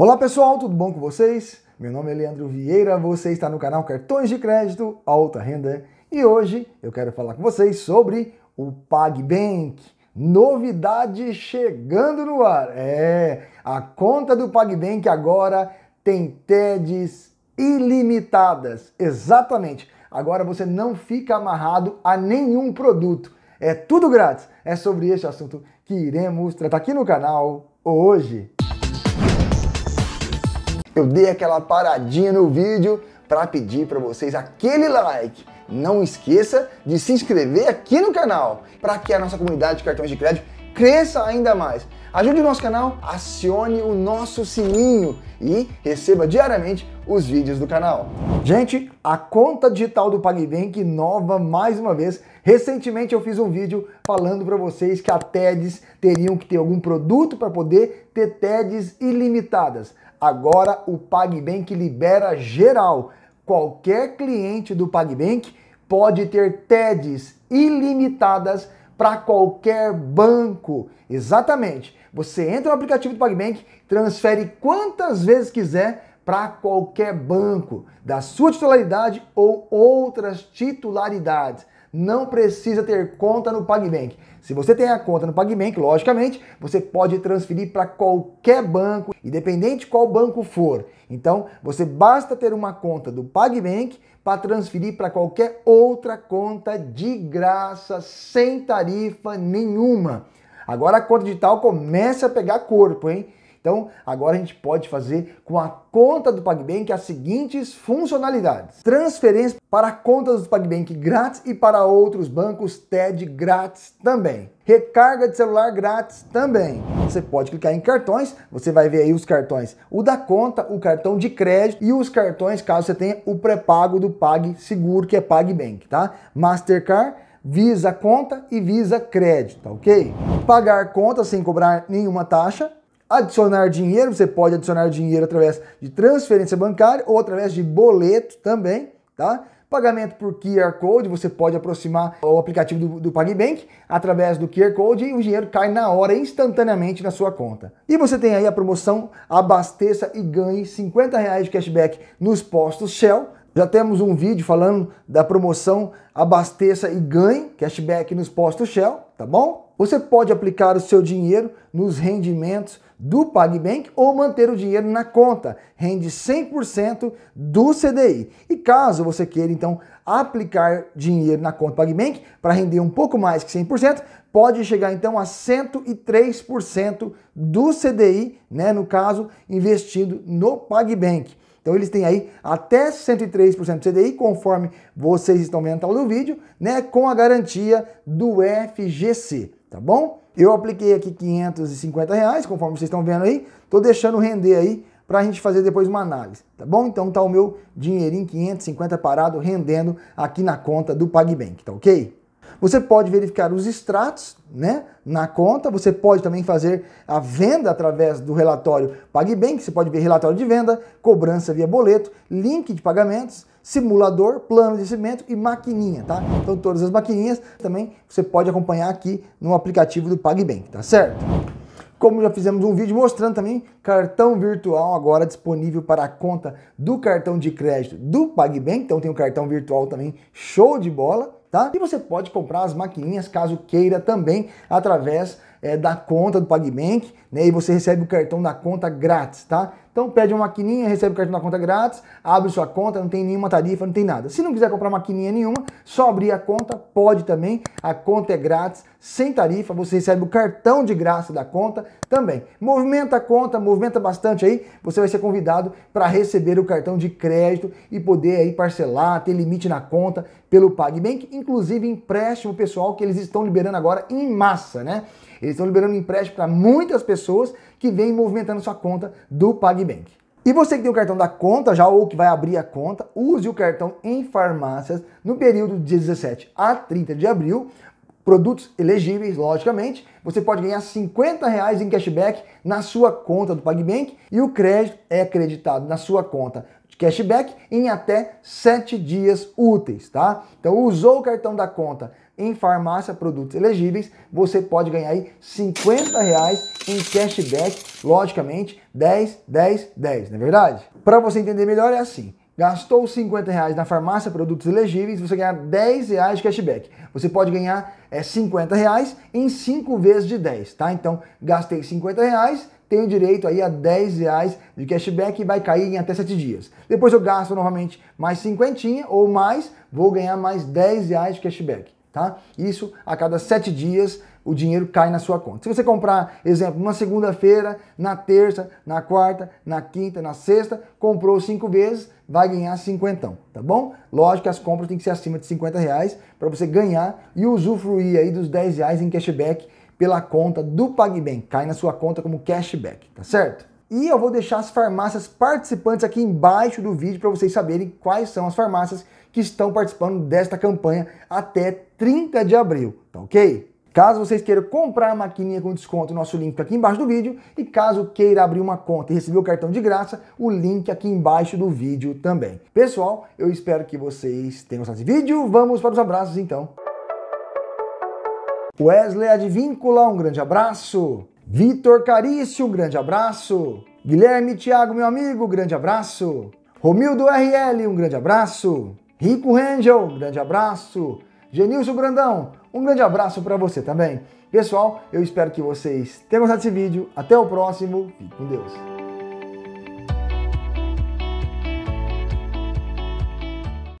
Olá pessoal, tudo bom com vocês? Meu nome é Leandro Vieira, você está no canal Cartões de Crédito Alta Renda e hoje eu quero falar com vocês sobre o PagBank. Novidade chegando no ar. É, a conta do PagBank agora tem TEDs ilimitadas. Exatamente. Agora você não fica amarrado a nenhum produto. É tudo grátis. É sobre este assunto que iremos tratar aqui no canal hoje eu dei aquela paradinha no vídeo para pedir para vocês aquele like. Não esqueça de se inscrever aqui no canal para que a nossa comunidade de cartões de crédito cresça ainda mais. Ajude o nosso canal, acione o nosso sininho e receba diariamente os vídeos do canal. Gente, a conta digital do PagBank nova mais uma vez. Recentemente eu fiz um vídeo falando para vocês que a TEDs teriam que ter algum produto para poder ter TEDs ilimitadas. Agora o PagBank libera geral. Qualquer cliente do PagBank pode ter TEDs ilimitadas para qualquer banco. Exatamente. Você entra no aplicativo do PagBank, transfere quantas vezes quiser para qualquer banco, da sua titularidade ou outras titularidades não precisa ter conta no PagBank. Se você tem a conta no PagBank, logicamente, você pode transferir para qualquer banco, independente qual banco for. Então, você basta ter uma conta do PagBank para transferir para qualquer outra conta de graça, sem tarifa nenhuma. Agora a conta digital começa a pegar corpo, hein? Então, agora a gente pode fazer com a conta do PagBank as seguintes funcionalidades: transferência para contas do PagBank grátis e para outros bancos TED grátis também. Recarga de celular grátis também. Você pode clicar em cartões, você vai ver aí os cartões, o da conta, o cartão de crédito e os cartões caso você tenha o pré-pago do PagSeguro, que é PagBank, tá? Mastercard Visa conta e Visa crédito, tá ok? Pagar conta sem cobrar nenhuma taxa, Adicionar dinheiro, você pode adicionar dinheiro através de transferência bancária ou através de boleto também, tá? Pagamento por QR Code, você pode aproximar o aplicativo do, do PagBank através do QR Code e o dinheiro cai na hora, instantaneamente na sua conta. E você tem aí a promoção Abasteça e ganhe 50 reais de cashback nos postos Shell já temos um vídeo falando da promoção Abasteça e Ganhe cashback nos postos Shell, tá bom? Você pode aplicar o seu dinheiro nos rendimentos do PagBank ou manter o dinheiro na conta, rende 100% do CDI. E caso você queira então aplicar dinheiro na conta PagBank para render um pouco mais que 100%, pode chegar então a 103% do CDI, né, no caso, investido no PagBank. Então eles têm aí até 103% CDI, conforme vocês estão vendo no vídeo, né, com a garantia do FGC, tá bom? Eu apliquei aqui 550 reais, conforme vocês estão vendo aí, tô deixando render aí para a gente fazer depois uma análise, tá bom? Então tá o meu dinheirinho 550 parado rendendo aqui na conta do PagBank, tá ok? Você pode verificar os extratos né, na conta, você pode também fazer a venda através do relatório PagBank, que você pode ver relatório de venda, cobrança via boleto, link de pagamentos, simulador, plano de cimento e maquininha, tá? Então todas as maquininhas também você pode acompanhar aqui no aplicativo do PagBank, tá certo? Como já fizemos um vídeo mostrando também, cartão virtual agora disponível para a conta do cartão de crédito do PagBank. Então tem o um cartão virtual também, show de bola tá? E você pode comprar as maquininhas caso queira também através é, da conta do PagBank, né? E você recebe o cartão da conta grátis, tá? Então pede uma maquininha, recebe o cartão da conta grátis, abre sua conta, não tem nenhuma tarifa, não tem nada. Se não quiser comprar maquininha nenhuma, só abrir a conta, pode também. A conta é grátis, sem tarifa, você recebe o cartão de graça da conta também. Movimenta a conta, movimenta bastante aí, você vai ser convidado para receber o cartão de crédito e poder aí parcelar, ter limite na conta pelo PagBank, inclusive empréstimo pessoal que eles estão liberando agora em massa, né? Eles estão liberando empréstimo para muitas pessoas que vêm movimentando sua conta do PagBank. E você que tem o cartão da conta já ou que vai abrir a conta, use o cartão em farmácias no período de 17 a 30 de abril. Produtos elegíveis, logicamente. Você pode ganhar 50 reais em cashback na sua conta do PagBank e o crédito é acreditado na sua conta de cashback em até 7 dias úteis, tá? Então usou o cartão da conta em farmácia produtos elegíveis, você pode ganhar aí 50 reais em cashback, logicamente 10, 10, 10, não é verdade? Para você entender melhor é assim, gastou 50 reais na farmácia produtos elegíveis, você ganha 10 reais de cashback. Você pode ganhar é, 50 reais em 5 vezes de 10, tá? Então, gastei 50 reais, tenho direito aí a 10 reais de cashback e vai cair em até 7 dias. Depois eu gasto novamente mais 50 ou mais, vou ganhar mais 10 reais de cashback tá? Isso a cada sete dias o dinheiro cai na sua conta. Se você comprar, exemplo, uma segunda-feira, na terça, na quarta, na quinta, na sexta, comprou cinco vezes, vai ganhar cinquentão, tá bom? Lógico que as compras têm que ser acima de 50 reais para você ganhar e usufruir aí dos 10 reais em cashback pela conta do PagBank. Cai na sua conta como cashback, tá certo? E eu vou deixar as farmácias participantes aqui embaixo do vídeo para vocês saberem quais são as farmácias que estão participando desta campanha até 30 de abril, tá ok? Caso vocês queiram comprar a maquininha com desconto, nosso link está aqui embaixo do vídeo. E caso queira abrir uma conta e receber o cartão de graça, o link é aqui embaixo do vídeo também. Pessoal, eu espero que vocês tenham gostado desse vídeo. Vamos para os abraços então. Wesley Advíncula, um grande abraço. Vitor Carício, grande abraço. Guilherme Thiago, meu amigo, grande abraço. Romildo RL, um grande abraço. Rico Rangel, um grande abraço. Genilson Brandão, um grande abraço para você também. Pessoal, eu espero que vocês tenham gostado desse vídeo. Até o próximo. Fique com Deus.